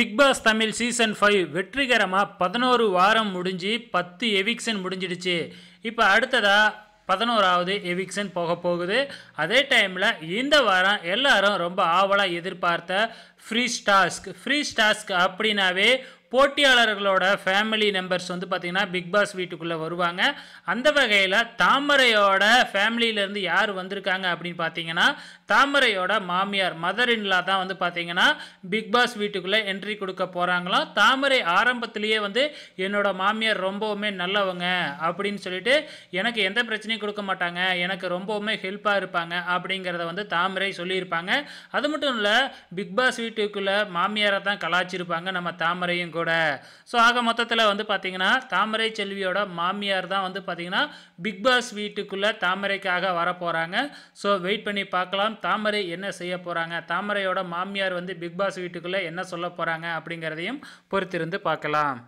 big Boss Tamil season five வெற்றிகரமாக பதினோரு வாரம் முடிஞ்சு பத்து எவிக்ஷன் முடிஞ்சிடுச்சு இப்போ அடுத்ததாக பதினோராவது எவிக்ஷன் போக போகுது அதே டைமில் இந்த வாரம் எல்லாரும் ரொம்ப ஆவலாக எதிர்பார்த்த ஃப்ரீ ஸ்டாஸ்க் ஃப்ரீ ஸ்டாஸ்க் அப்படின்னாவே போட்டியாளர்களோட ஃபேமிலி மெம்பர்ஸ் வந்து பார்த்திங்கன்னா பிக் பாஸ் வீட்டுக்குள்ளே வருவாங்க அந்த வகையில் தாமரையோட ஃபேமிலியிலேருந்து யார் வந்திருக்காங்க அப்படின்னு பார்த்தீங்கன்னா தாமரையோட மாமியார் மதர் இன்லா தான் வந்து பார்த்தீங்கன்னா பிக் பாஸ் வீட்டுக்குள்ளே என்ட்ரி கொடுக்க போகிறாங்களாம் தாமரை ஆரம்பத்திலேயே வந்து என்னோட மாமியார் ரொம்பவுமே நல்லவங்க அப்படின்னு சொல்லிட்டு எனக்கு எந்த பிரச்சனையும் கொடுக்க மாட்டாங்க எனக்கு ரொம்பவுமே ஹெல்ப்பாக இருப்பாங்க அப்படிங்கிறத வந்து தாமரை சொல்லியிருப்பாங்க அது மட்டும் இல்லை பிக் பாஸ் வீட்டுக்குள்ளே மாமியாரை தான் கலாச்சிருப்பாங்க நம்ம தாமரையும் கூட ஸோ ஆக மொத்தத்தில் வந்து பார்த்தீங்கன்னா தாமரை செல்வியோட மாமியார் தான் வந்து பார்த்தீங்கன்னா பிக் பாஸ் வீட்டுக்குள்ளே தாமரைக்காக வர போகிறாங்க ஸோ வெயிட் பண்ணி பார்க்கலாம் தாமரை என்ன செய்ய போகிறாங்க தாமரையோட மாமியார் வந்து பிக் பாஸ் வீட்டுக்குள்ளே என்ன சொல்ல போகிறாங்க அப்படிங்கிறதையும் பொறுத்திருந்து பார்க்கலாம்